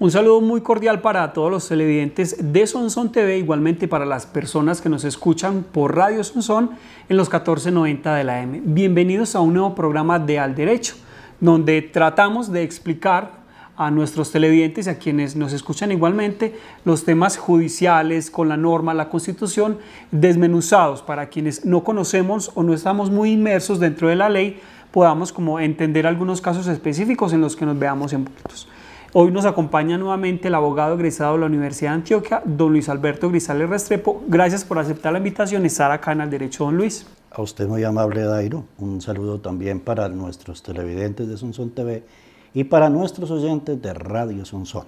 Un saludo muy cordial para todos los televidentes de Sonson TV, igualmente para las personas que nos escuchan por Radio Sonson en los 1490 de la M. Bienvenidos a un nuevo programa de Al Derecho, donde tratamos de explicar a nuestros televidentes y a quienes nos escuchan igualmente los temas judiciales con la norma, la constitución, desmenuzados para quienes no conocemos o no estamos muy inmersos dentro de la ley, podamos como entender algunos casos específicos en los que nos veamos envueltos. Hoy nos acompaña nuevamente el abogado egresado de la Universidad de Antioquia, don Luis Alberto Grisales Restrepo. Gracias por aceptar la invitación y estar acá en el Derecho, don Luis. A usted muy amable, Dairo. Un saludo también para nuestros televidentes de Sunson TV y para nuestros oyentes de Radio Sunson.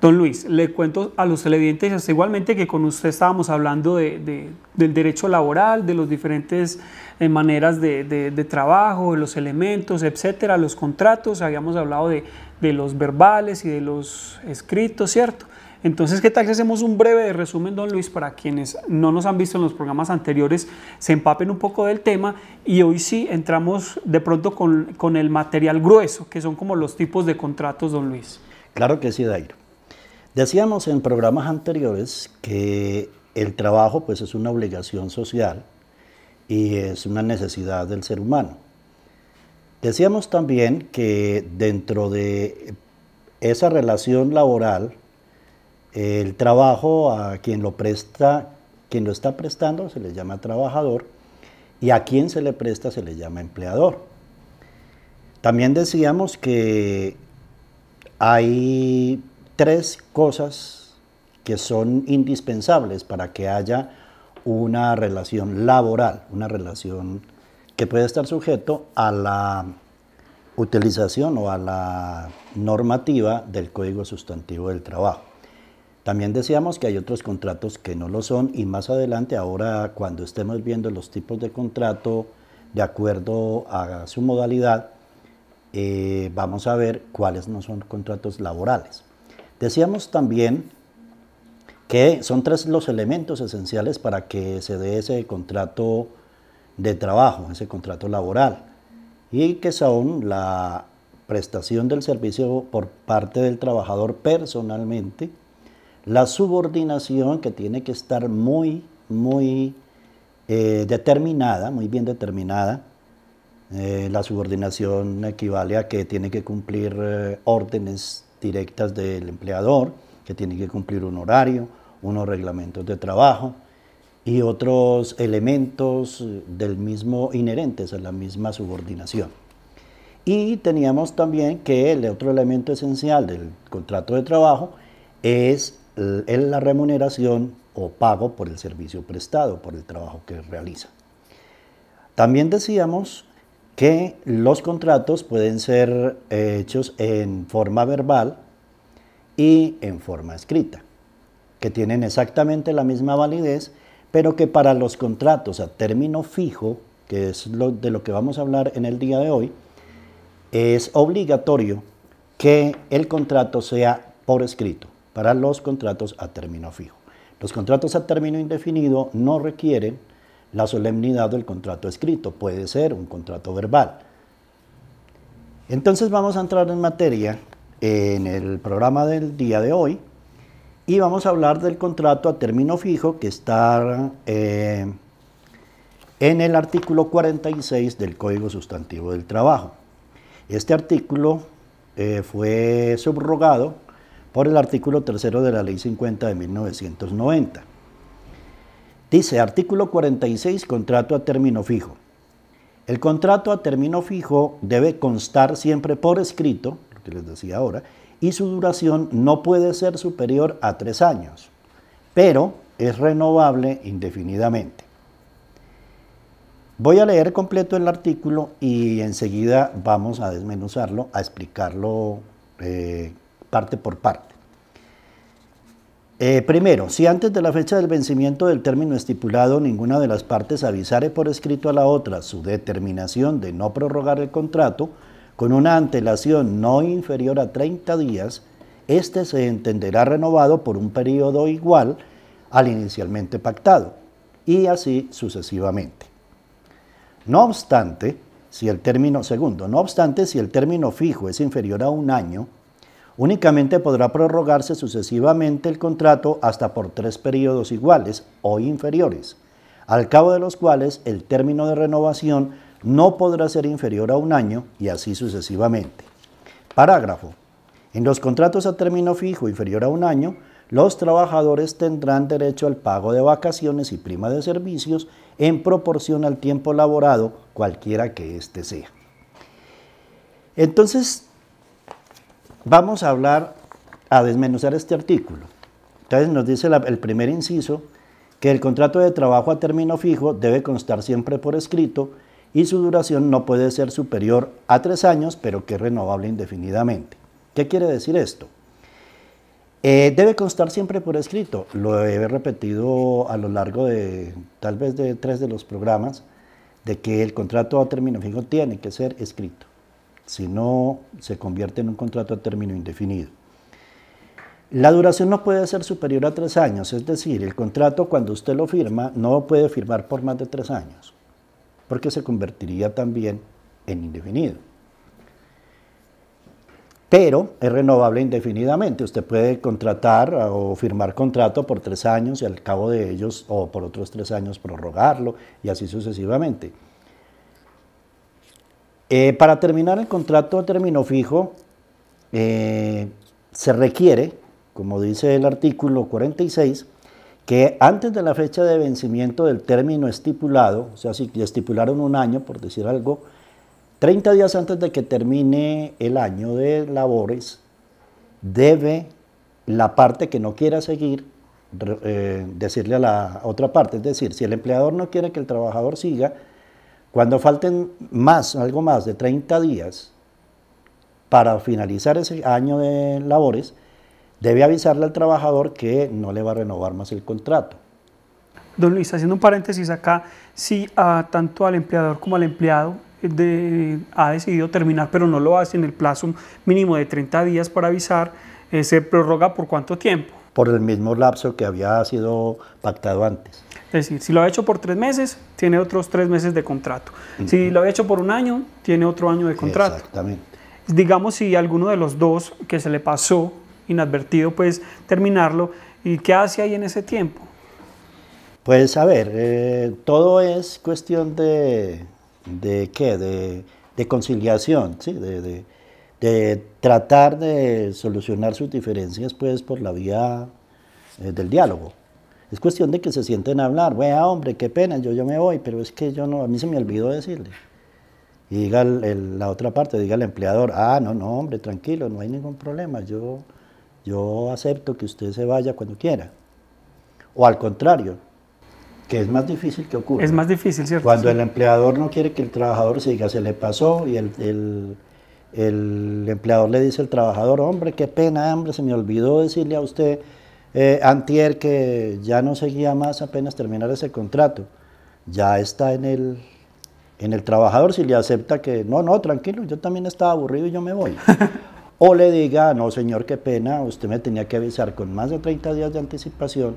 Don Luis, le cuento a los televidentes igualmente que con usted estábamos hablando del derecho laboral, de las diferentes eh, maneras de, trabajo, de los elementos, etcétera, los contratos. Habíamos hablado de de los verbales y de los escritos, ¿cierto? Entonces, ¿qué tal si hacemos un breve resumen, don Luis, para quienes no nos han visto en los programas anteriores, se empapen un poco del tema y hoy sí entramos de pronto con, el material grueso, que son como los tipos de contratos, don Luis? Claro que sí, Dairo. Decíamos en programas anteriores que el trabajo pues es una obligación social y es una necesidad del ser humano. Decíamos también que dentro de esa relación laboral, el trabajo a quien lo presta, quien lo está prestando se le llama trabajador y a quien se le presta se le llama empleador. También decíamos que hay tres cosas que son indispensables para que haya una relación laboral, una relación que puede estar sujeto a la utilización o a la normativa del Código Sustantivo del Trabajo. También decíamos que hay otros contratos que no lo son y más adelante, ahora cuando estemos viendo los tipos de contrato de acuerdo a su modalidad, eh, vamos a ver cuáles no son contratos laborales. Decíamos también que son tres los elementos esenciales para que se dé ese contrato de trabajo, ese contrato laboral y que son la prestación del servicio por parte del trabajador personalmente, la subordinación que tiene que estar muy, muy eh, determinada, muy bien determinada. Eh, la subordinación equivale a que tiene que cumplir eh, órdenes directas del empleador, que tiene que cumplir un horario, unos reglamentos de trabajo, y otros elementos del mismo inherentes a la misma subordinación. Y teníamos también que el otro elemento esencial del contrato de trabajo es la remuneración o pago por el servicio prestado, por el trabajo que realiza. También decíamos que los contratos pueden ser eh, hechos en forma verbal y en forma escrita, que tienen exactamente la misma validez pero que para los contratos a término fijo, que es de lo que vamos a hablar en el día de hoy, es obligatorio que el contrato sea por escrito para los contratos a término fijo. Los contratos a término indefinido no requieren la solemnidad del contrato escrito, puede ser un contrato verbal. Entonces vamos a entrar en materia en el programa del día de hoy y vamos a hablar del contrato a término fijo que está eh, en el artículo 46 del Código Sustantivo del Trabajo. Este artículo eh, fue subrogado por el artículo 3 de la Ley 50 de 1990. Dice artículo 46, contrato a término fijo. El contrato a término fijo debe constar siempre por escrito, lo que les decía ahora, y su duración no puede ser superior a tres años, pero es renovable indefinidamente. Voy a leer completo el artículo y enseguida vamos a desmenuzarlo, a explicarlo eh, parte por parte. Eh, primero, si antes de la fecha del vencimiento del término estipulado ninguna de las partes avisare por escrito a la otra su determinación de no prorrogar el contrato, con una antelación no inferior a 30 días, éste se entenderá renovado por un periodo igual al inicialmente pactado, y así sucesivamente. No obstante, si el término segundo, no obstante, si el término fijo es inferior a un año, únicamente podrá prorrogarse sucesivamente el contrato hasta por tres periodos iguales o inferiores, al cabo de los cuales el término de renovación no podrá ser inferior a un año y así sucesivamente. Parágrafo. En los contratos a término fijo inferior a un año, los trabajadores tendrán derecho al pago de vacaciones y prima de servicios en proporción al tiempo laborado, cualquiera que éste sea. Entonces, vamos a hablar, a desmenuzar este artículo. Entonces nos dice el primer inciso que el contrato de trabajo a término fijo debe constar siempre por escrito y su duración no puede ser superior a tres años, pero que es renovable indefinidamente. ¿Qué quiere decir esto? Eh, debe constar siempre por escrito, lo he repetido a lo largo de tal vez de tres de los programas, de que el contrato a término fijo tiene que ser escrito, si no se convierte en un contrato a término indefinido. La duración no puede ser superior a tres años, es decir, el contrato cuando usted lo firma no puede firmar por más de tres años porque se convertiría también en indefinido. Pero es renovable indefinidamente. Usted puede contratar ah, o firmar contrato por tres años y al cabo de ellos o por otros tres años prorrogarlo y así sucesivamente. Eh, para terminar el contrato a término fijo, eh, se requiere, como dice el artículo 46, que antes de la fecha de vencimiento del término estipulado, o sea, si estipularon un año, por decir algo, 30 días antes de que termine el año de labores, debe la parte que no quiera seguir eh, decirle a la otra parte. Es decir, si el empleador no quiere que el trabajador siga, cuando falten más, algo más de 30 días para finalizar ese año de labores, debe avisarle al trabajador que no le va a renovar más el contrato. Don Luis, haciendo un paréntesis acá, si tanto al empleador como al empleado eh, ha decidido terminar, pero no lo hace en el plazo mínimo de 30 días para avisar, eh, ¿se prorroga por cuánto tiempo? Por el mismo lapso que había sido pactado antes. Es decir, si lo ha hecho por tres meses, tiene otros tres meses de contrato. Si lo ha hecho por un año, tiene otro año de contrato. Exactamente. Digamos, si alguno de los dos que se le pasó inadvertido pues terminarlo. ¿Y qué hace ahí en ese tiempo? Pues a ver, eh, todo es cuestión de, de qué, de, conciliación, ¿sí? de, tratar de solucionar sus diferencias pues por la vía eh, del diálogo. Es cuestión de que se sienten a hablar, Vea hombre, qué pena, yo ya me voy, pero es que yo no, a mí se me olvidó decirle. Y diga la otra parte, diga el empleador, ah, no, no, hombre, tranquilo, no hay ningún problema, yo yo acepto que usted se vaya cuando quiera. O al contrario, que es más difícil que ocurra. Es más difícil, ¿cierto? Cuando el empleador no quiere que el trabajador siga, se le pasó y el, empleador le dice al trabajador, hombre, qué pena, hombre, se me olvidó decirle a usted eh, antier que ya no seguía más apenas terminar ese contrato. Ya está en el, en el trabajador si le acepta que, no, no, tranquilo, yo también estaba aburrido y yo me voy. o le diga, no señor, qué pena, usted me tenía que avisar con más de 30 días de anticipación,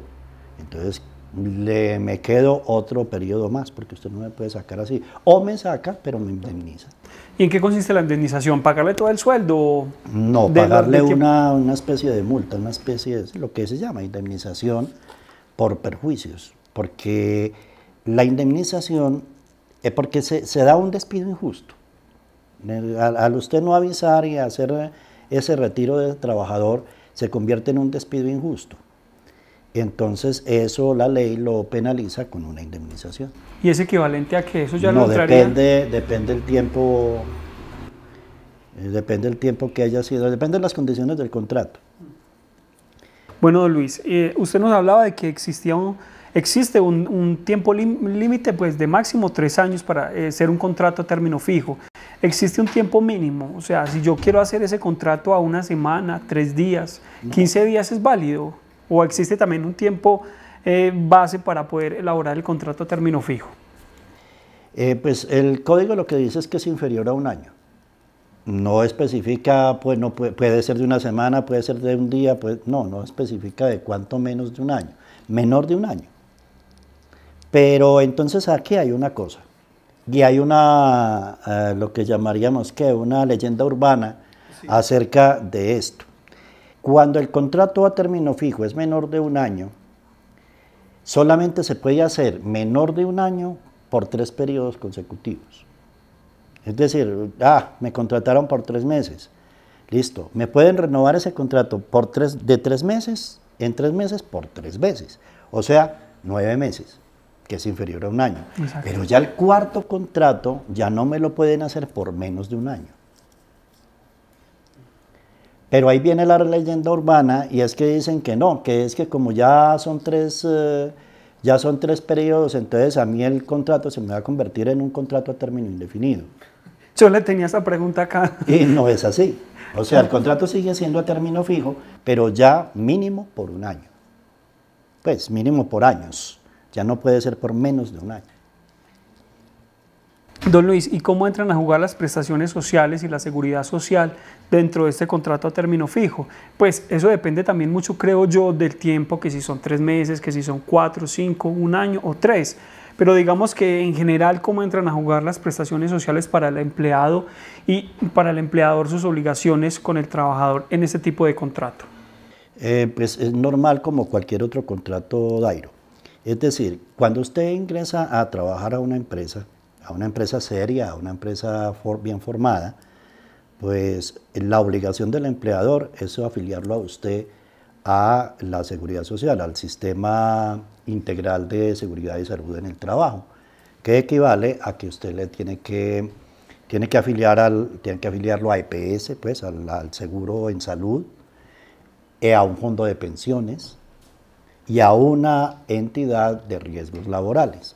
entonces le, me quedo otro periodo más, porque usted no me puede sacar así. O me saca, pero me indemniza. ¿Y en qué consiste la indemnización? ¿Pagarle todo el sueldo? No, pagarle una, una, especie de multa, una especie de lo que se llama indemnización por perjuicios, porque la indemnización es porque se, da un despido injusto. al usted no avisar y hacer ese retiro del trabajador se convierte en un despido injusto. Entonces eso la ley lo penaliza con una indemnización. ¿Y es equivalente a que eso ya no, lo Depende, depende el tiempo, eh, depende el tiempo que haya sido, depende de las condiciones del contrato. Bueno, Luis, eh, usted nos hablaba de que existía un, existe un, tiempo límite pues, de máximo tres años para eh, ser un contrato a término fijo existe un tiempo mínimo. O sea, si yo quiero hacer ese contrato a una semana, tres días, 15 días es válido. O existe también un tiempo eh, base para poder elaborar el contrato a término fijo. Eh, pues el código lo que dice es que es inferior a un año. No especifica, pues no puede, ser de una semana, puede ser de un día, pues no, no especifica de cuánto menos de un año, menor de un año. Pero entonces aquí hay una cosa. Y hay una, eh, lo que llamaríamos que una leyenda urbana acerca de esto. Cuando el contrato a término fijo es menor de un año, solamente se puede hacer menor de un año por tres periodos consecutivos. Es decir, ah, me contrataron por tres meses. Listo, me pueden renovar ese contrato por tres, de tres meses, en tres meses, por tres veces. O sea, nueve meses que es inferior a un año. Pero ya el cuarto contrato ya no me lo pueden hacer por menos de un año. Pero ahí viene la leyenda urbana y es que dicen que no, que es que como ya son tres, eh, ya son tres periodos, entonces a mí el contrato se me va a convertir en un contrato a término indefinido. Yo le tenía esa pregunta acá. Y no es así. O sea, el contrato sigue siendo a término fijo, pero ya mínimo por un año. Pues mínimo por años. Ya no puede ser por menos de un año. Don Luis, ¿y cómo entran a jugar las prestaciones sociales y la seguridad social dentro de este contrato a término fijo? Pues eso depende también mucho, creo yo, del tiempo, que si son tres meses, que si son cuatro, cinco, un año o tres. Pero digamos que en general, ¿cómo entran a jugar las prestaciones sociales para el empleado y para el empleador sus obligaciones con el trabajador en este tipo de contrato? Eh, pues es normal como cualquier otro contrato, Dairo. Es decir, cuando usted ingresa a trabajar a una empresa, a una empresa seria, a una empresa bien formada, pues la obligación del empleador es afiliarlo a usted a la seguridad social, al sistema integral de seguridad y salud en el trabajo, que equivale a que usted le tiene que, tiene que, afiliar al, tiene que afiliarlo a EPS, pues al, al seguro en salud, eh, a un fondo de pensiones, y a una entidad de riesgos laborales.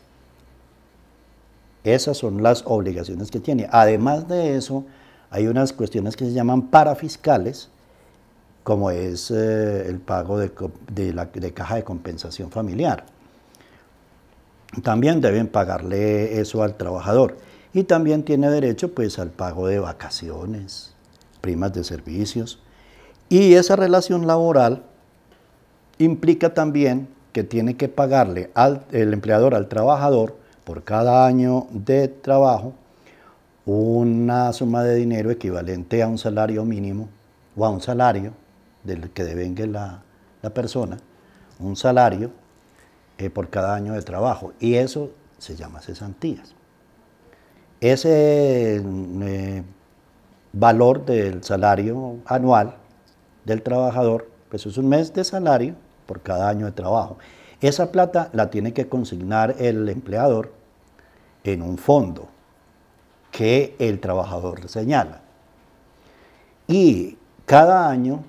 Esas son las obligaciones que tiene. Además de eso, hay unas cuestiones que se llaman parafiscales, como es eh, el pago de, caja de compensación familiar. También deben pagarle eso al trabajador. Y también tiene derecho pues, al pago de vacaciones, primas de servicios. Y esa relación laboral implica también que tiene que pagarle al, el empleador al trabajador por cada año de trabajo una suma de dinero equivalente a un salario mínimo o a un salario del que devenga la, persona, un salario eh, por cada año de trabajo. Y eso se llama cesantías. Ese eh, valor del salario anual del trabajador, pues es un mes de salario por cada año de trabajo. Esa plata la tiene que consignar el empleador en un fondo que el trabajador señala. Y cada año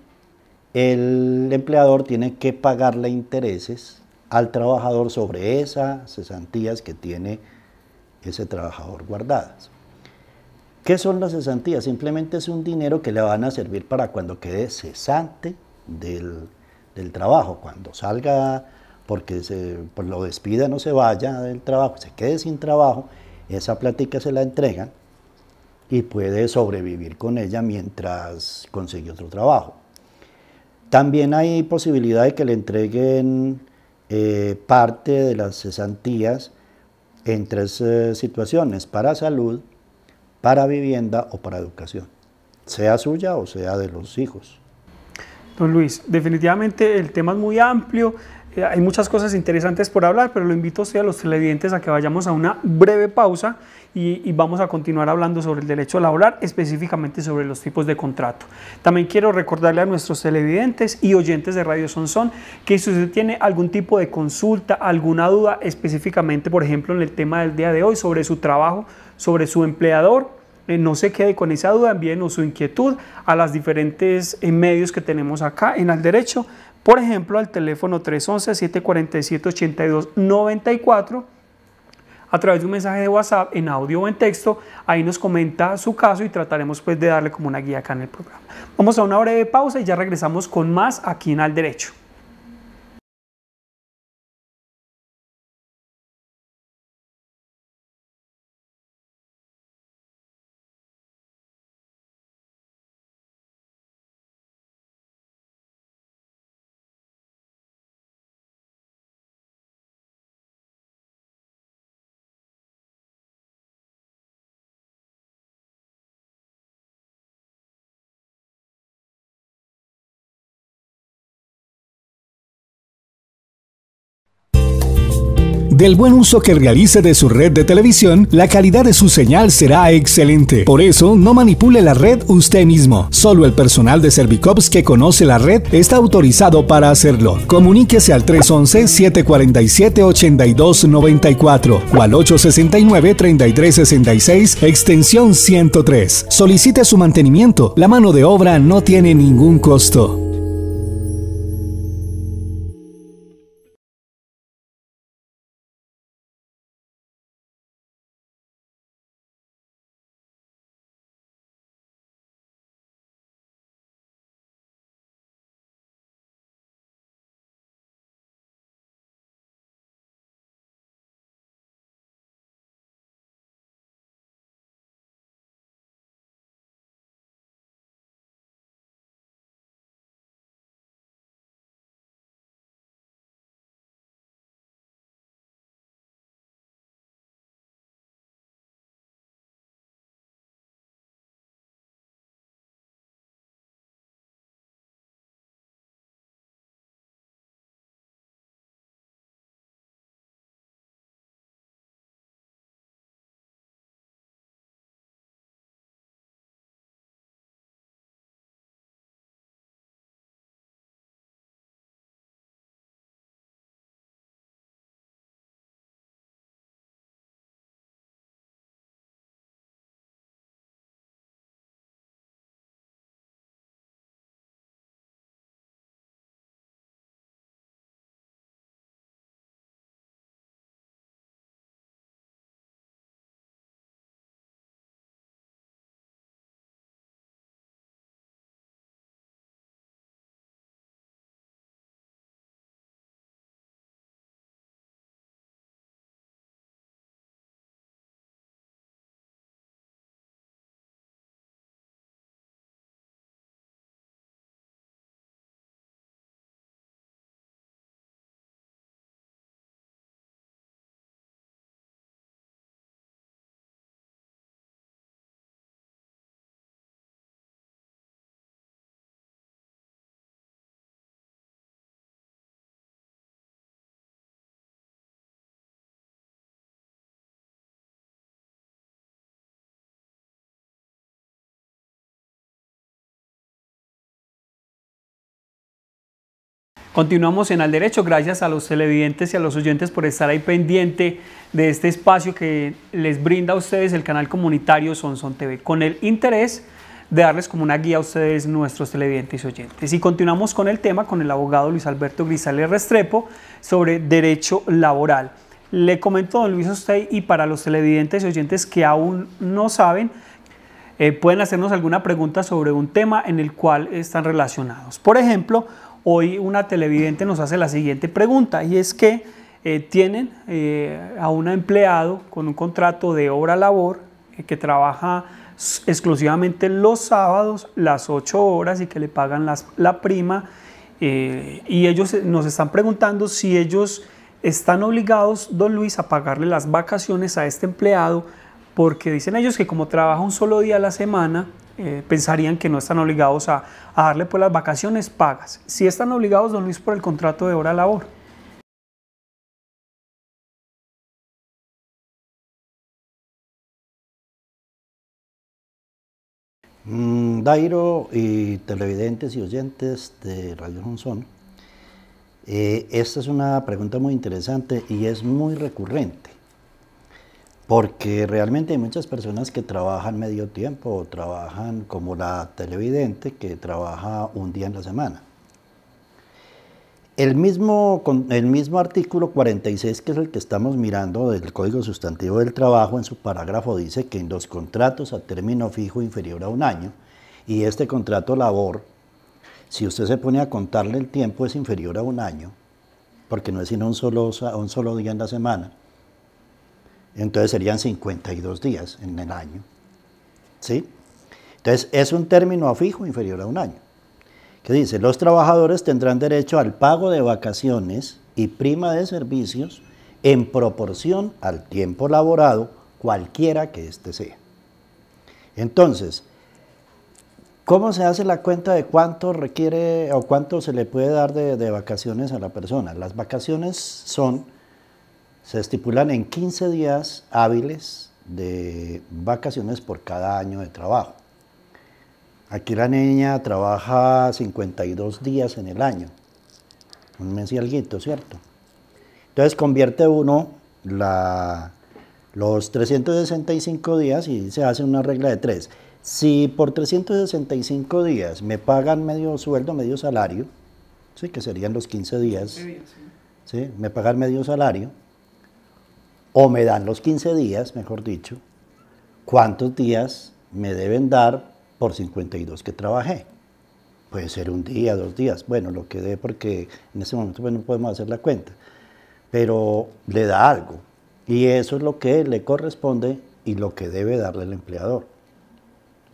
el empleador tiene que pagarle intereses al trabajador sobre esas cesantías que tiene ese trabajador guardadas. ¿Qué son las cesantías? Simplemente es un dinero que le van a servir para cuando quede cesante del del trabajo. Cuando salga porque se, pues, lo despida, no se vaya del trabajo, se quede sin trabajo, esa plática se la entregan y puede sobrevivir con ella mientras consigue otro trabajo. También hay posibilidad de que le entreguen eh, parte de las cesantías en tres eh, situaciones, para salud, para vivienda o para educación, sea suya o sea de los hijos. Don Luis, definitivamente el tema es muy amplio, eh, hay muchas cosas interesantes por hablar, pero lo invito a a los televidentes a que vayamos a una breve pausa y, y, vamos a continuar hablando sobre el derecho laboral, específicamente sobre los tipos de contrato. También quiero recordarle a nuestros televidentes y oyentes de Radio Sonsón que si usted tiene algún tipo de consulta, alguna duda específicamente, por ejemplo, en el tema del día de hoy sobre su trabajo, sobre su empleador, eh, no se quede con esa duda, o su inquietud a las diferentes eh, medios que tenemos acá en Al Derecho, por ejemplo, al teléfono 311-747-8294 a través de un mensaje de WhatsApp en audio o en texto. Ahí nos comenta su caso y trataremos pues de darle como una guía acá en el programa. Vamos a una breve pausa y ya regresamos con más aquí en Al Derecho. del buen uso que realice de su red de televisión, la calidad de su señal será excelente. Por eso, no manipule la red usted mismo. Solo el personal de Servicops que conoce la red está autorizado para hacerlo. Comuníquese al 311-747-8294 o al 869-3366, extensión 103. Solicite su mantenimiento. La mano de obra no tiene ningún costo. Continuamos en Al Derecho. Gracias a los televidentes y a los oyentes por estar ahí pendiente de este espacio que les brinda a ustedes el canal comunitario Sonson TV, con el interés de darles como una guía a ustedes nuestros televidentes y oyentes. Y continuamos con el tema con el abogado Luis Alberto Grisales Restrepo sobre derecho laboral. Le comento, don Luis, a usted y para los televidentes y oyentes que aún no saben, eh, pueden hacernos alguna pregunta sobre un tema en el cual están relacionados. Por ejemplo, hoy una televidente nos hace la siguiente pregunta y es que eh, tienen eh, a un empleado con un contrato de obra labor eh, que trabaja exclusivamente los sábados, las 8 horas y que le pagan las, la prima y ellos nos están preguntando si ellos están obligados, don Luis, a pagarle las vacaciones a este empleado porque dicen ellos que como trabaja un solo día a la semana, eh, pensarían que no están obligados a, darle por pues, las vacaciones pagas. Si están obligados, don Luis, por el contrato de hora labor. Mm, Dairo y televidentes y oyentes de Radio Monzón, eh, esta es una pregunta muy interesante y es muy recurrente porque realmente hay muchas personas que trabajan medio tiempo o trabajan como la televidente que trabaja un día en la semana. El mismo, artículo 46, que es el que estamos mirando del Código Sustantivo del Trabajo, en su parágrafo dice que en los contratos a término fijo inferior a un año y este contrato labor, si usted se pone a contarle el tiempo es inferior a un año, porque no es sino un solo, un solo día en la semana, entonces serían 52 días en el año. ¿Sí? Entonces es un término a fijo inferior a un año. Que dice, los trabajadores tendrán derecho al pago de vacaciones y prima de servicios en proporción al tiempo laborado, cualquiera que éste sea. Entonces, ¿Cómo se hace la cuenta de cuánto requiere o cuánto se le puede dar de, vacaciones a la persona? Las vacaciones son se estipulan en 15 días hábiles de vacaciones por cada año de trabajo. Aquí la niña trabaja 52 días en el año, un mes y ¿cierto? Entonces convierte uno la, los 365 días y se hace una regla de tres. Si por 365 días me pagan medio sueldo, medio salario, ¿sí? que serían los 15 días, ¿sí? me pagan medio salario, o me dan los 15 días, mejor dicho, cuántos días me deben dar por 52 que trabajé. Puede ser un día, dos días, bueno, lo que dé porque en ese momento pues, no podemos hacer la cuenta, pero le da algo y eso es lo que le corresponde y lo que debe darle el empleador.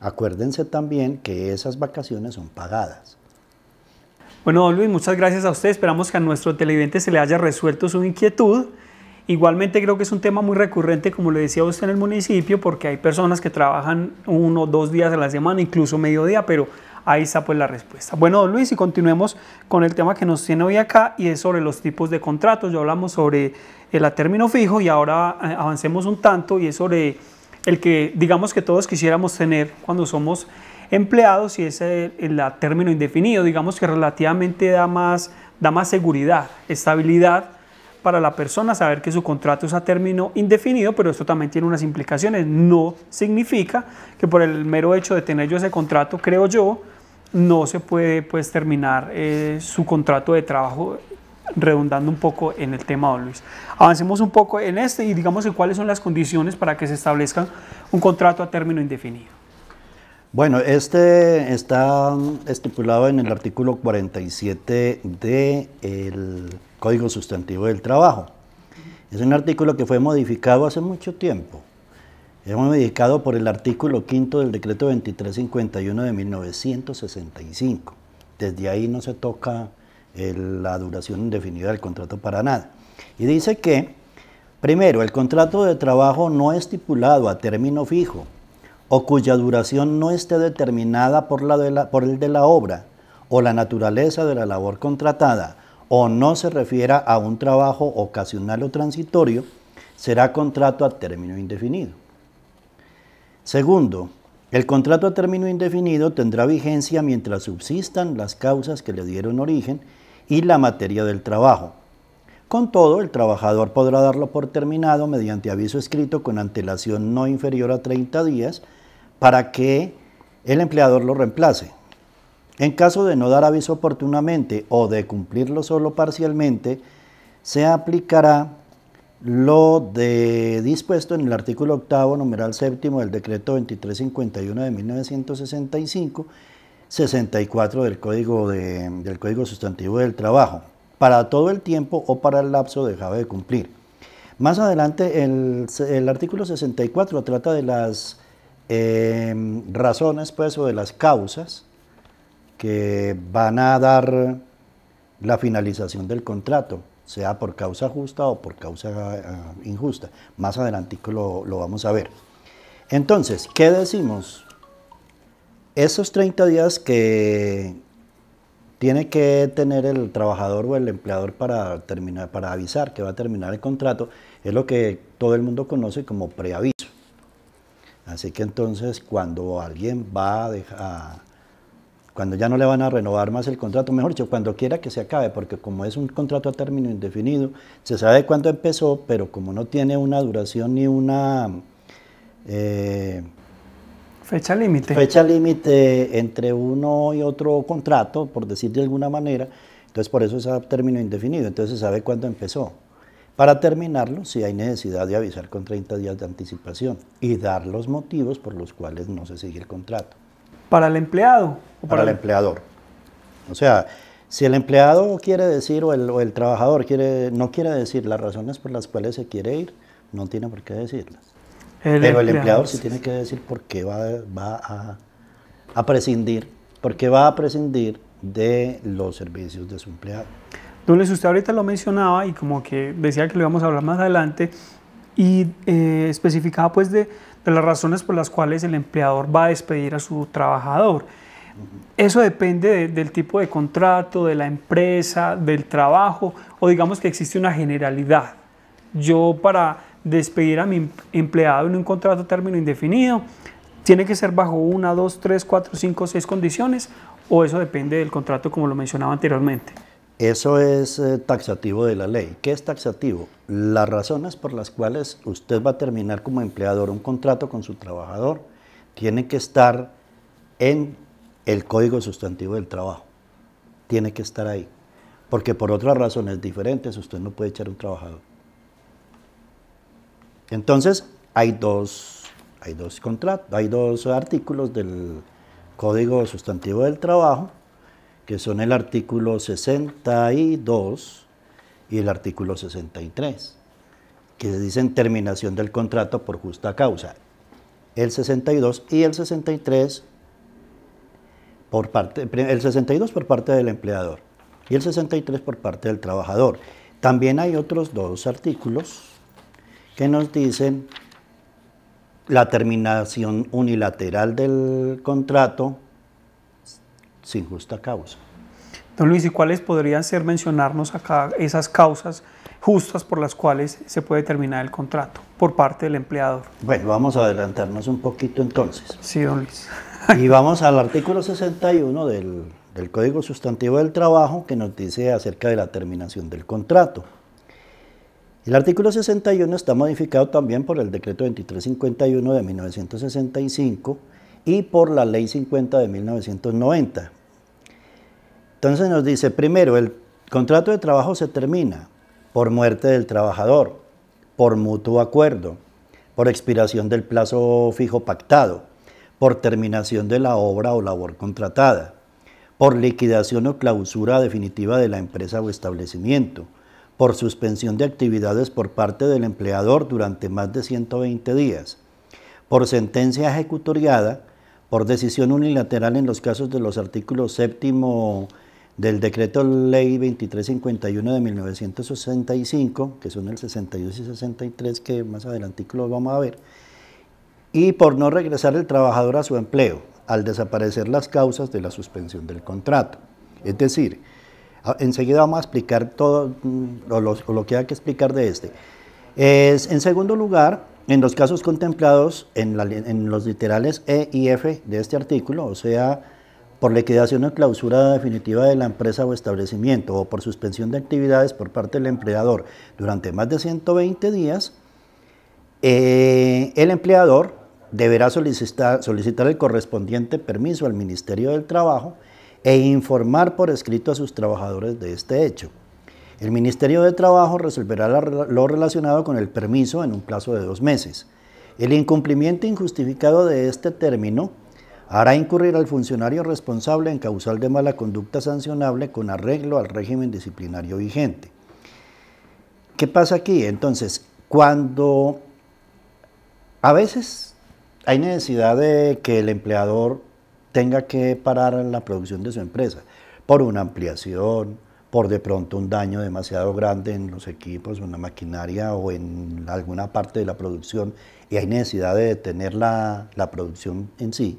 Acuérdense también que esas vacaciones son pagadas. Bueno, Luis, muchas gracias a usted. Esperamos que a nuestro televidente se le haya resuelto su inquietud. Igualmente creo que es un tema muy recurrente, como le decía usted en el municipio, porque hay personas que trabajan uno o dos días a la semana, incluso mediodía, pero ahí está pues la respuesta. Bueno, don Luis, y continuemos con el tema que nos tiene hoy acá y es sobre los tipos de contratos. Ya hablamos sobre el término fijo y ahora eh, avancemos un tanto y es sobre el que digamos que todos quisiéramos tener cuando somos empleados y es el, término indefinido, digamos que relativamente da más, da más seguridad, estabilidad para la persona saber que su contrato es a término indefinido, pero esto también tiene unas implicaciones. No significa que por el mero hecho de tener yo ese contrato, creo yo, no se puede pues, terminar eh, su contrato de trabajo redundando un poco en el tema, don Luis. Avancemos un poco en este y digamos cuáles son las condiciones para que se establezca un contrato a término indefinido. Bueno, este está estipulado en el artículo 47 del Código Sustantivo del Trabajo. Es un artículo que fue modificado hace mucho tiempo. Es modificado por el artículo 5 del decreto 2351 de 1965. Desde ahí no se toca eh, la duración indefinida del contrato para nada. Y dice que, primero, el contrato de trabajo no estipulado a término fijo o cuya duración no esté determinada por, por el de la obra o la naturaleza de la labor contratada o no se refiera a un trabajo ocasional o transitorio, será contrato a término indefinido. Segundo, el contrato a término indefinido tendrá vigencia mientras subsistan las causas que le dieron origen y la materia del trabajo. Con todo, el trabajador podrá darlo por terminado mediante aviso escrito con antelación no inferior a 30 días para que el empleador lo reemplace, en caso de no dar aviso oportunamente o de cumplirlo solo parcialmente, se aplicará lo dispuesto en el artículo octavo, numeral séptimo del decreto 2351 de 1965, 64 del Código, del Código Sustantivo del Trabajo, para todo el tiempo o para el lapso dejado de cumplir. Más adelante, el, artículo 64 trata de las eh, razones pues, o de las causas que van a dar la finalización del contrato, sea por causa justa o por causa eh, injusta. Más adelante lo, vamos a ver. Entonces, ¿qué decimos? Esos 30 días que tiene que tener el trabajador o el empleador para, terminar, para avisar que va a terminar el contrato, es lo que todo el mundo conoce como preaviso. Así que entonces cuando alguien va a, dejar, cuando ya no le van a renovar más el contrato, mejor dicho, cuando quiera que se acabe, porque como es un contrato a término indefinido, se sabe cuándo empezó, pero como no tiene una duración ni una... Eh, fecha límite. Fecha límite entre uno y otro contrato, por decir de alguna manera, entonces por eso es a término indefinido, entonces se sabe cuándo empezó. Para terminarlo, si sí hay necesidad de avisar con 30 días de anticipación y dar los motivos por los cuales no se sigue el contrato. ¿Para el empleado? O para, el, empleador. O sea, si el empleado quiere decir o el, trabajador quiere, no quiere decir las razones por las cuales se quiere ir, no tiene por qué decirlas. Pero el empleador sí tiene que decir por qué va, a, prescindir, por qué va a prescindir de los servicios de su empleado. entonces usted ahorita lo mencionaba y como que decía que lo íbamos a hablar más adelante y eh, especificaba pues de, de las razones por las cuales el empleador va a despedir a su trabajador. Eso depende del tipo de contrato, de la empresa, del trabajo, o digamos que existe una generalidad. Yo para despedir a mi em-, empleado en un contrato término indefinido, tiene que ser bajo una, dos, tres, cuatro, cinco, seis condiciones, o eso depende del contrato como lo mencionaba anteriormente. Eso es eh, taxativo de la ley. ¿Qué es taxativo? Las razones por las cuales usted va a terminar como empleador un contrato con su trabajador tiene que estar en el código sustantivo del trabajo. Tiene que estar ahí. Porque por otras razones diferentes usted no puede echar un trabajador. Entonces, hay hay dos contratos, hay dos artículos del código sustantivo del trabajo que son el artículo 62 y el artículo 63, que dicen terminación del contrato por justa causa. El 62 y el 63 por parte, el 62 por parte del empleador y el 63 por parte del trabajador. También hay otros dos artículos que nos dicen la terminación unilateral del contrato sin justa causa. Don Luis, ¿y cuáles podrían ser mencionarnos acá esas causas justas por las cuales se puede terminar el contrato por parte del empleador? Bueno, vamos a adelantarnos un poquito entonces. Sí, don Luis. y vamos al artículo 61 del, del Código Sustantivo del Trabajo que nos dice acerca de la terminación del contrato. El artículo 61 está modificado también por el decreto 2351 de 1965 y por la ley 50 de 1990. Entonces nos dice, primero, el contrato de trabajo se termina por muerte del trabajador, por mutuo acuerdo, por expiración del plazo fijo pactado, por terminación de la obra o labor contratada, por liquidación o clausura definitiva de la empresa o establecimiento, por suspensión de actividades por parte del empleador durante más de 120 días, por sentencia ejecutoriada, por decisión unilateral en los casos de los artículos séptimo del decreto ley 2351 de 1965, que son el 62 y 63, que más adelante lo vamos a ver, y por no regresar el trabajador a su empleo, al desaparecer las causas de la suspensión del contrato. Es decir, enseguida vamos a explicar todo, mm, lo, que hay que explicar de este. Es, en segundo lugar, en los casos contemplados en, en los literales E y F de este artículo, o sea, por liquidación o clausura definitiva de la empresa o establecimiento o por suspensión de actividades por parte del empleador durante más de 120 días, eh, el empleador deberá solicitar, solicitar el correspondiente permiso al Ministerio del Trabajo e informar por escrito a sus trabajadores de este hecho. El Ministerio de Trabajo resolverá lo relacionado con el permiso en un plazo de dos meses. El incumplimiento injustificado de este término hará incurrir al funcionario responsable en causal de mala conducta sancionable con arreglo al régimen disciplinario vigente. ¿Qué pasa aquí? Entonces, cuando a veces hay necesidad de que el empleador tenga que parar la producción de su empresa por una ampliación, por de pronto un daño demasiado grande en los equipos, en la maquinaria o en alguna parte de la producción y hay necesidad de detener la, la producción en sí.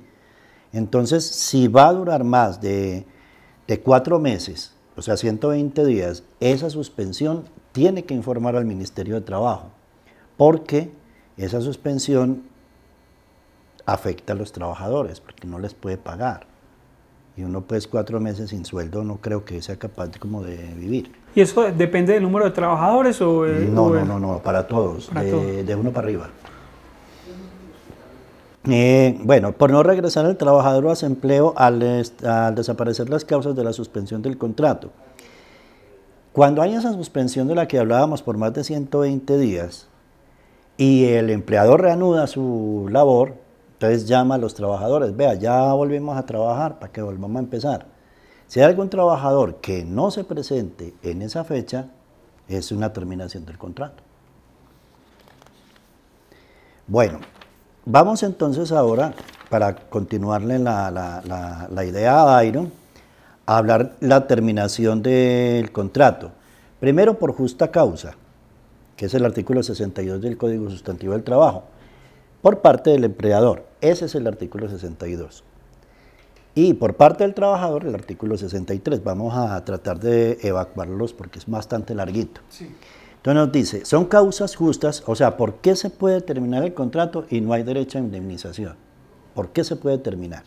Entonces, si va a durar más de, cuatro meses, o sea, 120 días, esa suspensión tiene que informar al Ministerio de Trabajo, porque esa suspensión afecta a los trabajadores, porque no les puede pagar. Y uno pues cuatro meses sin sueldo no creo que sea capaz de, como de vivir. ¿Y eso depende del número de trabajadores o...? Eh, no, no, no, para todos. de uno para arriba. Eh, bueno, por no regresar el trabajador a su empleo al, al, desaparecer las causas de la suspensión del contrato. Cuando hay esa suspensión de la que hablábamos por más de 120 días y el empleador reanuda su labor, entonces llama a los trabajadores, vea, ya volvemos a trabajar para que volvamos a empezar. Si hay algún trabajador que no se presente en esa fecha, es una terminación del contrato. Bueno, Vamos entonces ahora, para continuarle la, idea a Iron a hablar la terminación del contrato. Primero, por justa causa, que es el artículo 62 del Código Sustantivo del Trabajo, por parte del empleador. Ese es el artículo 62. Y por parte del trabajador, el artículo 63. Vamos a tratar de evacuarlos porque es bastante larguito. Sí. Entonces nos dice, son causas justas, o sea, ¿por qué se puede terminar el contrato y no hay derecho a indemnización? ¿Por qué se puede terminar?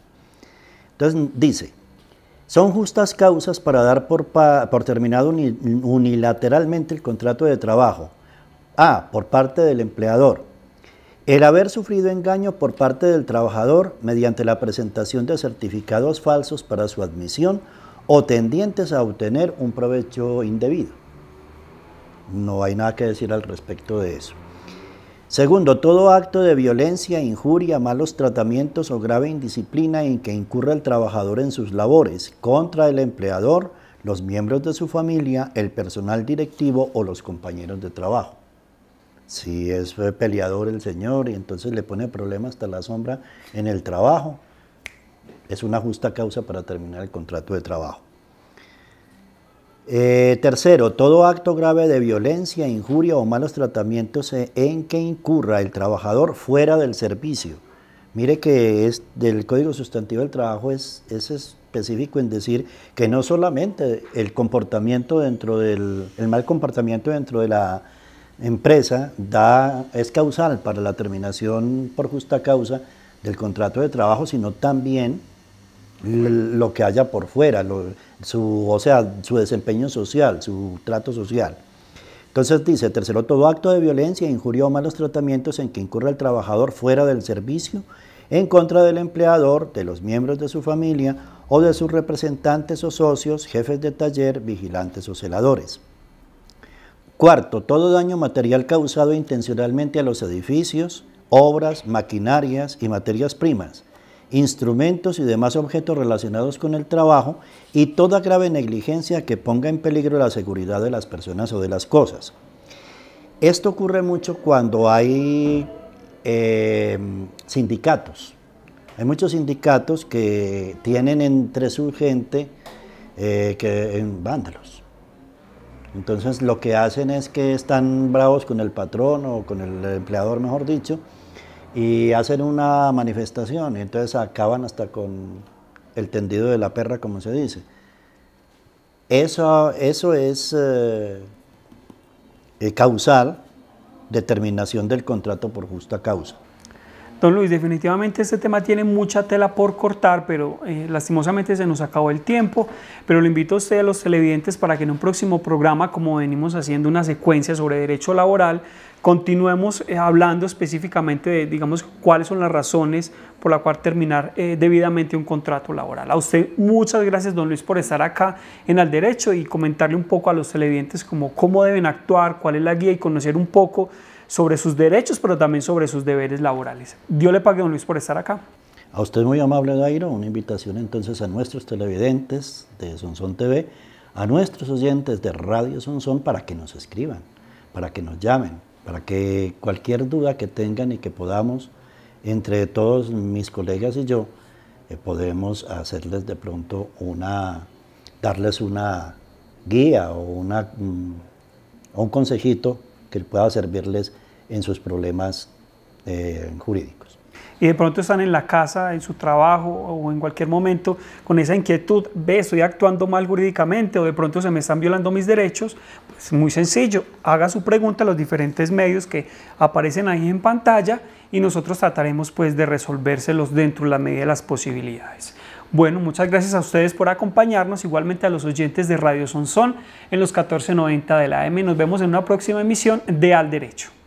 Entonces dice, son justas causas para dar por, por terminado unilateralmente el contrato de trabajo. A, por parte del empleador. El haber sufrido engaño por parte del trabajador mediante la presentación de certificados falsos para su admisión o tendientes a obtener un provecho indebido. No hay nada que decir al respecto de eso. Segundo, todo acto de violencia, injuria, malos tratamientos o grave indisciplina en que incurra el trabajador en sus labores contra el empleador, los miembros de su familia, el personal directivo o los compañeros de trabajo. Si es peleador el señor y entonces le pone problemas hasta la sombra en el trabajo, es una justa causa para terminar el contrato de trabajo. Eh, tercero, todo acto grave de violencia, injuria o malos tratamientos e- en que incurra el trabajador fuera del servicio. Mire que es del Código Sustantivo del Trabajo es, es específico en decir que no solamente el comportamiento dentro del el mal comportamiento dentro de la empresa da, es causal para la terminación por justa causa del contrato de trabajo, sino también lo que haya por fuera, o sea, su desempeño social, su trato social. Entonces dice, tercero, todo acto de violencia, e injurio o malos tratamientos en que incurra el trabajador fuera del servicio, en contra del empleador, de los miembros de su familia o de sus representantes o socios, jefes de taller, vigilantes o celadores. Cuarto, todo daño material causado intencionalmente a los edificios, obras, maquinarias y materias primas, instrumentos y demás objetos relacionados con el trabajo y toda grave negligencia que ponga en peligro la seguridad de las personas o de las cosas. Esto ocurre mucho cuando hay eh, sindicatos. Hay muchos sindicatos que tienen entre su gente eh, que, vándalos. Entonces lo que hacen es que están bravos con el patrón o con el empleador, mejor dicho, y hacen una manifestación y entonces acaban hasta con el tendido de la perra, como se dice. Eso, eso es causar eh, eh, causal determinación del contrato por justa causa. Don Luis, definitivamente este tema tiene mucha tela por cortar, pero eh, lastimosamente se nos acabó el tiempo. Pero lo invito a usted, a los televidentes, para que en un próximo programa, como venimos haciendo una secuencia sobre derecho laboral, Continuemos eh, hablando específicamente de, digamos, cuáles son las razones por la cual terminar eh, debidamente un contrato laboral. A usted muchas gracias, don Luis, por estar acá en Al Derecho y comentarle un poco a los televidentes cómo deben actuar, cuál es la guía y conocer un poco sobre sus derechos, pero también sobre sus deberes laborales. Dios le pague, don Luis, por estar acá. A usted muy amable, Dairo. Una invitación entonces a nuestros televidentes de Sonson TV, a nuestros oyentes de Radio Sonson para que nos escriban, para que nos llamen para que cualquier duda que tengan y que podamos, entre todos mis colegas y yo, eh, podemos hacerles de pronto una, darles una guía o una, mm, un consejito que pueda servirles en sus problemas eh, jurídicos y de pronto están en la casa, en su trabajo o en cualquier momento con esa inquietud, ve, estoy actuando mal jurídicamente o de pronto se me están violando mis derechos, pues muy sencillo, haga su pregunta a los diferentes medios que aparecen ahí en pantalla y nosotros trataremos pues de resolvérselos dentro de la medida de las posibilidades. Bueno, muchas gracias a ustedes por acompañarnos, igualmente a los oyentes de Radio Sonson en los 1490 de la M. Nos vemos en una próxima emisión de Al Derecho.